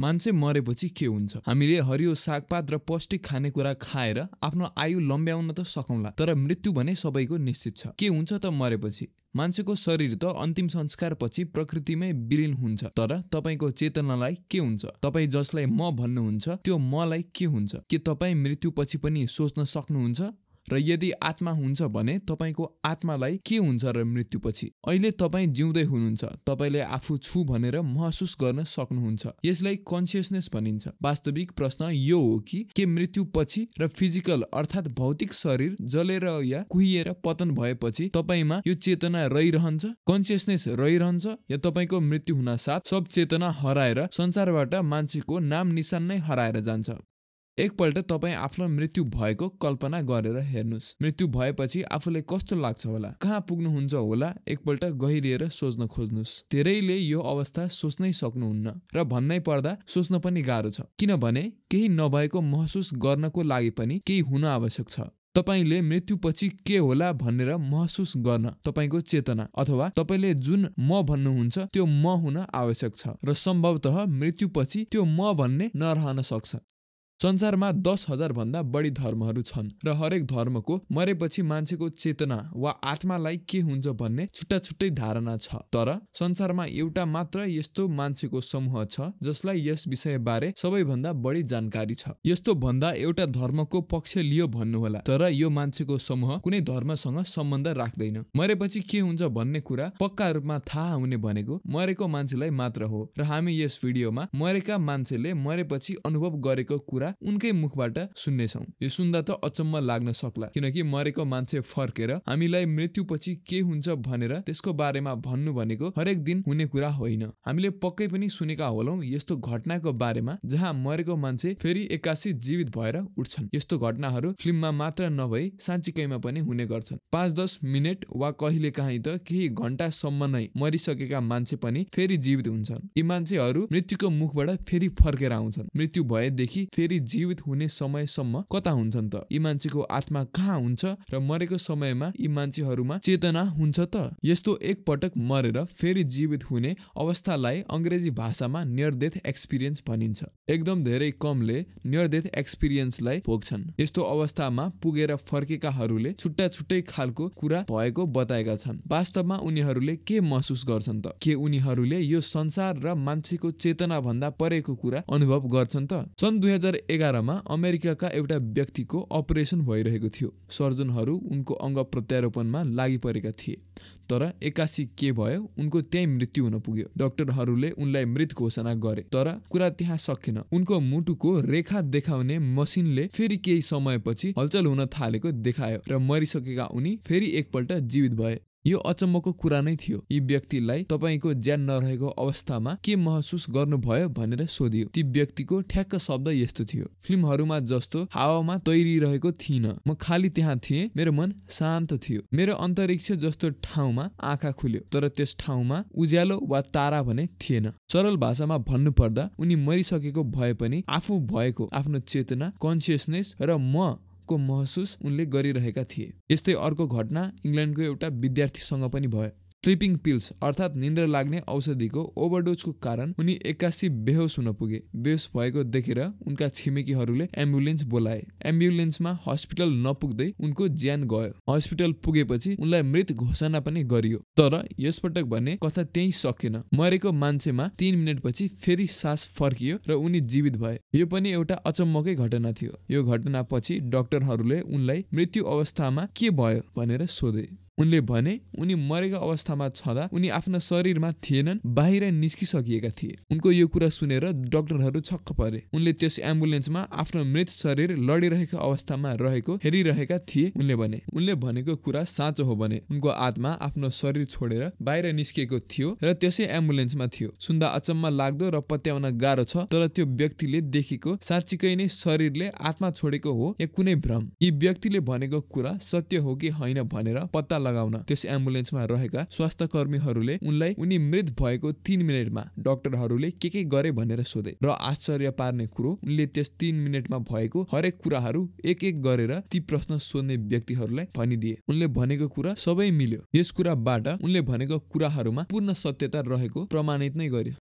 मान्छे मरेपछि के हुन्छ हामीले हरियो सागपात र पौष्टिक खानेकुरा खाएर आफ्नो आयु लम्ब्याउन त सकौँला तर मृत्यु भने सबैको निश्चित छ के हुन्छ त मरेपछि मान्छेको शरीर त अन्तिम संस्कारपछि प्रकृतिमै विलिन हुन्छ तर तपाईँको चेतनालाई के हुन्छ तपाईँ जसलाई म भन्नुहुन्छ त्यो मलाई के हुन्छ के तपाईँ मृत्युपछि पनि सोच्न सक्नुहुन्छ र यदि आत्मा हुन्छ भने तपाईँको आत्मालाई के हुन्छ र मृत्युपछि अहिले तपाईँ जिउँदै हुनुहुन्छ तपाईँले आफू छु भनेर महसुस गर्न सक्नुहुन्छ यसलाई कन्सियसनेस भनिन्छ वास्तविक प्रश्न यो हो कि के मृत्युपछि र फिजिकल अर्थात् भौतिक शरीर जलेर या कुहिएर पतन भएपछि तपाईँमा यो चेतना रहिरहन्छ कन्सियसनेस रहिरहन्छ या तपाईँको मृत्यु हुन साथ सब चेतना हराएर संसारबाट मान्छेको नाम निशान नै हराएर जान्छ एकपल्ट तपाईँ आफ्नो मृत्यु भएको कल्पना गरेर हेर्नुहोस् मृत्यु भएपछि आफूलाई कस्तो लाग्छ होला कहाँ पुग्नुहुन्छ होला एकपल्ट गहिरिएर सोच्न खोज्नुहोस् धेरैले यो अवस्था सोच्नै सक्नुहुन्न र भन्नै पर्दा सोच्न पनि गाह्रो छ किनभने केही नभएको महसुस गर्नको लागि पनि केही हुन आवश्यक छ तपाईँले मृत्युपछि के होला भनेर महसुस गर्न तपाईँको चेतना अथवा तपाईँले जुन म भन्नुहुन्छ त्यो म हुन आवश्यक छ र सम्भवतः मृत्युपछि त्यो म भन्ने नरहन सक्छ संसारमा दस हजारभन्दा बढी धर्महरू छन् र हरेक धर्मको मरेपछि मान्छेको चेतना वा आत्मालाई के हुन्छ भन्ने छुट्टा छुट्टै धारणा छ तर संसारमा एउटा मात्र यस्तो मान्छेको समूह छ जसलाई यस विषयबारे सबैभन्दा बढी जानकारी छ यस्तो भन्दा एउटा धर्मको पक्ष लियो भन्नुहोला तर यो मान्छेको समूह कुनै धर्मसँग सम्बन्ध राख्दैन मरेपछि के हुन्छ भन्ने कुरा पक्का रूपमा थाहा हुने भनेको मरेको मान्छेलाई मात्र हो र हामी यस भिडियोमा मरेका मान्छेले मरेपछि अनुभव गरेको कुरा कुरा उनकै मुखबाट सुन्नेछौँ यो सुन्दा त अचम्म लाग्न सक्ला किनकि मरेको मान्छे फर्केर हामीलाई मृत्युपछि के हुन्छ भनेर त्यसको बारेमा भन्नु भनेको हरेक दिन हुने कुरा होइन हामीले पक्कै पनि सुनेका होलौँ यस्तो घटनाको बारेमा जहाँ मरेको मान्छे फेरि एक्कासी जीवित भएर उठ्छन् यस्तो घटनाहरू फिल्ममा मात्र नभई साँच्चीकैमा पनि हुने गर्छन् पाँच दस मिनट वा कहिले काहीँ त केही घन्टासम्म नै मरिसकेका मान्छे पनि फेरि जीवित हुन्छन् यी मान्छेहरू मृत्युको मुखबाट फेरि फर्केर आउँछन् मृत्यु भएदेखि फेरि व्यक्ति जीवित हुने समयसम्म कता हुन्छन् त यी मान्छेको आत्मा कहाँ हुन्छ र मरेको समयमा यी मान्छेहरूमा चेतना हुन्छ त यस्तो एकपटक मरेर फेरि जीवित हुने अवस्थालाई अङ्ग्रेजी भाषामा डेथ एक्सपिरियन्स भनिन्छ एकदम धेरै कमले निर्देश एक्सपिरियन्सलाई भोग्छन् यस्तो अवस्थामा पुगेर फर्केकाहरूले छुट्टा छुट्टै खालको कुरा भएको बताएका छन् वास्तवमा उनीहरूले के महसुस गर्छन् त के उनीहरूले यो संसार र मान्छेको चेतना भन्दा परेको कुरा अनुभव गर्छन् त सन् दुई हजार एघारमा अमेरिकाका एउटा व्यक्तिको अपरेसन भइरहेको थियो सर्जनहरू उनको अङ्ग प्रत्यारोपणमा लागि परेका थिए तर एक्कासी के भयो उनको त्यही मृत्यु हुन पुग्यो डाक्टरहरूले उनलाई मृत घोषणा गरे तर कुरा त्यहाँ सकेन उनको मुटुको रेखा देखाउने मसिनले फेरि केही समयपछि हलचल हुन थालेको देखायो र मरिसकेका उनी फेरि एकपल्ट जीवित भए यो अचम्मको कुरा नै थियो यी व्यक्तिलाई तपाईँको ज्यान नरहेको अवस्थामा के महसुस गर्नुभयो भनेर सोधियो ती व्यक्तिको ठ्याक्क शब्द यस्तो थियो फिल्महरूमा जस्तो हावामा तैरिरहेको थिइनँ म खाली त्यहाँ थिएँ मेरो मन शान्त थियो मेरो अन्तरिक्ष जस्तो ठाउँमा आँखा खुल्यो तर त्यस ठाउँमा उज्यालो वा तारा भने थिएन सरल भाषामा भन्नुपर्दा उनी मरिसकेको भए पनि आफू भएको आफ्नो चेतना कन्सियसनेस र म को महसुस उनले गरिरहेका थिए यस्तै अर्को घटना इङ्ल्यान्डको एउटा विद्यार्थीसँग पनि भयो स्लिपिङ पिल्स अर्थात् निन्द्रा लाग्ने औषधिको ओभरडोजको कारण उनी एक्कासी बेहोस हुन पुगे बेहोस भएको देखेर उनका छिमेकीहरूले एम्बुलेन्स बोलाए एम्बुलेन्समा हस्पिटल नपुग्दै उनको ज्यान गयो हस्पिटल पुगेपछि उनलाई मृत घोषणा पनि गरियो तर यसपटक भने कथा त्यही सकेन मरेको मान्छेमा तीन मिनटपछि फेरि सास फर्कियो र उनी जीवित भए यो पनि एउटा अचम्मकै घटना थियो यो घटनापछि डाक्टरहरूले उनलाई मृत्यु अवस्थामा के भयो भनेर सोधे उनले भने उनी मरेको अवस्थामा छँदा उनी आफ्ना शरीरमा थिएनन् बाहिर निस्किसकिएका थिए उनको यो कुरा सुनेर डक्टरहरू छक्क परे उनले त्यस एम्बुलेन्समा आफ्नो मृत शरीर लडिरहेको अवस्थामा रहेको हेरिरहेका थिए उनले भने उनले भनेको कुरा साँचो हो भने उनको आत्मा आफ्नो शरीर छोडेर बाहिर निस्किएको थियो र त्यसै एम्बुलेन्समा थियो सुन्दा अचम्म लाग्दो र पत्याउन गाह्रो छ तर त्यो व्यक्तिले देखेको साँच्चीकै नै शरीरले आत्मा छोडेको हो या कुनै भ्रम यी व्यक्तिले भनेको कुरा सत्य हो कि होइन भनेर पत्ता लगाउन त्यस एम्बुलेन्समा रहेका स्वास्थ्य कर्मीहरूले उनलाई उनी मृत भएको तीन मिनटमा डाक्टरहरूले के के गरे भनेर सोधे र आश्चर्य पार्ने कुरो उनले त्यस तीन मिनटमा भएको हरेक कुराहरू एक एक गरेर ती प्रश्न सोध्ने व्यक्तिहरूलाई भनिदिए उनले भनेको कुरा सबै मिल्यो यस कुराबाट उनले भनेको कुराहरूमा पूर्ण सत्यता रहेको प्रमाणित नै गर्यो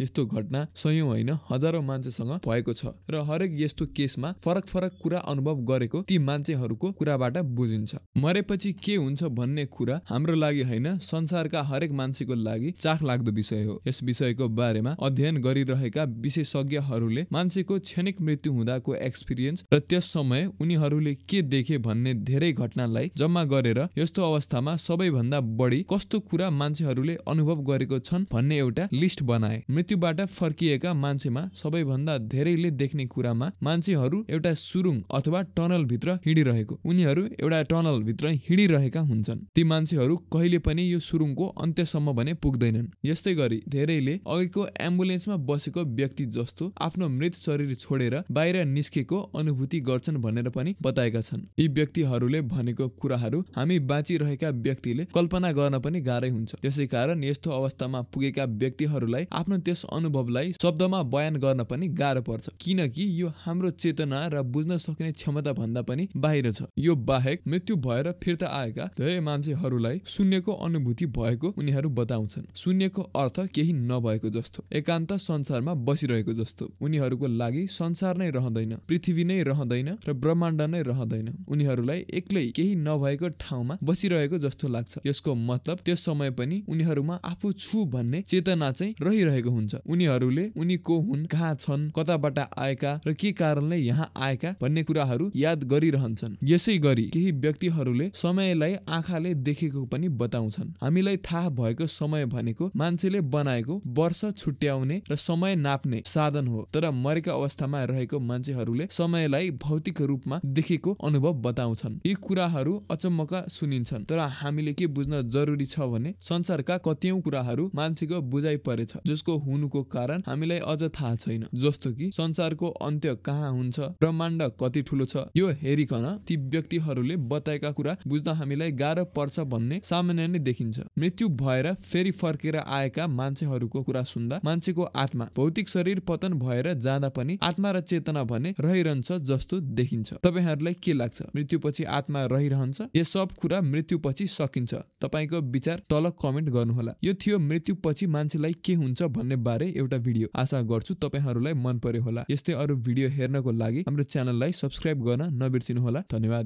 यस्तो घटना सयौँ होइन हजारौँ मान्छेसँग भएको छ र हरेक यस्तो केसमा फरक फरक कुरा अनुभव गरेको ती मान्छेहरूको कुराबाट बुझिन्छ मरेपछि के हुन्छ भन्ने कुरा हाम्रो लागि होइन संसारका हरेक मान्छेको लागि चाख लाग्दो विषय हो यस विषयको बारेमा अध्ययन गरिरहेका विशेषज्ञहरूले मान्छेको क्षणिक मृत्यु हुँदाको एक्सपिरियन्स र त्यस समय उनीहरूले के देखे भन्ने धेरै घटनालाई जम्मा गरेर यस्तो अवस्थामा सबैभन्दा बढी कस्तो कुरा मान्छेहरूले अनुभव गरेको छन् भन्ने एउटा लिस्ट बनाए मृत्युबाट फर्किएका मान्छेमा सबैभन्दा धेरैले देख्ने कुरामा मान्छेहरू एउटा सुरुङ अथवा टनलभित्र हिँडिरहेको उनीहरू एउटा टनलभित्र हिँडिरहेका हुन्छन् ती मान्छेहरू कहिले पनि यो सुरुङको अन्त्यसम्म भने पुग्दैनन् यस्तै गरी धेरैले अघिको एम्बुलेन्समा बसेको व्यक्ति जस्तो आफ्नो मृत शरीर छोडेर बाहिर निस्केको अनुभूति गर्छन् भनेर पनि बताएका छन् यी व्यक्तिहरूले भनेको कुराहरू हामी बाँचिरहेका व्यक्तिले कल्पना गर्न पनि गाह्रै हुन्छ त्यसै कारण यस्तो अवस्थामा पुगेका व्यक्तिहरूलाई आफ्नो यस अनुभवलाई शब्दमा बयान गर्न पनि गाह्रो पर्छ किनकि यो हाम्रो चेतना र बुझ्न सक्ने क्षमता भन्दा पनि बाहिर छ यो बाहेक मृत्यु भएर फिर्ता आएका धेरै मान्छेहरूलाई शून्यको अनुभूति भएको उनीहरू बताउँछन् शून्यको अर्थ केही नभएको जस्तो एकान्त संसारमा बसिरहेको जस्तो उनीहरूको लागि संसार नै रहँदैन पृथ्वी नै रहँदैन र ब्रह्माण्ड नै रहँदैन उनीहरूलाई एक्लै केही नभएको ठाउँमा बसिरहेको जस्तो लाग्छ यसको मतलब त्यस समय पनि उनीहरूमा आफू छु भन्ने चेतना चाहिँ रहिरहेको हुन्छ हुन्छ उनीहरूले उनी को हुन् कहाँ छन् कताबाट आएका र के कारणले यहाँ आएका भन्ने कुराहरू याद गरिरहन्छन् यसै गरी केही व्यक्तिहरूले समयलाई आँखाले देखेको पनि बताउँछन् हामीलाई थाहा भएको समय भनेको मान्छेले बनाएको वर्ष छुट्याउने र समय नाप्ने साधन हो तर मरेका अवस्थामा रहेको मान्छेहरूले समयलाई भौतिक रूपमा देखेको अनुभव बताउँछन् यी कुराहरू अचम्मका सुनिन्छन् तर हामीले के बुझ्न जरुरी छ भने संसारका कतियौं कुराहरू मान्छेको बुझाइ परेछ जसको हुनुको कारण हामीलाई अझ थाहा छैन जस्तो कि संसारको अन्त्य कहाँ हुन्छ ब्रह्माण्ड कति ठुलो छ यो हेरिकन ती व्यक्तिहरूले बताएका कुरा बुझ्न हामीलाई गाह्रो पर्छ भन्ने सामान्य नै देखिन्छ मृत्यु भएर फेरि फर्केर आएका मान्छेहरूको कुरा सुन्दा मान्छेको आत्मा भौतिक शरीर पतन भएर जाँदा पनि आत्मा र चेतना भने रहिरहन्छ जस्तो देखिन्छ तपाईँहरूलाई के लाग्छ मृत्युपछि आत्मा रहिरहन्छ यो सब कुरा मृत्युपछि सकिन्छ तपाईँको विचार तल कमेन्ट गर्नुहोला यो थियो मृत्युपछि मान्छेलाई के हुन्छ भन्ने बारे एउटा भिडियो आशा गर्छु तपाईँहरूलाई मन पर्यो होला यस्तै अरू भिडियो हेर्नको लागि हाम्रो च्यानललाई सब्सक्राइब गर्न नबिर्सिनुहोला धन्यवाद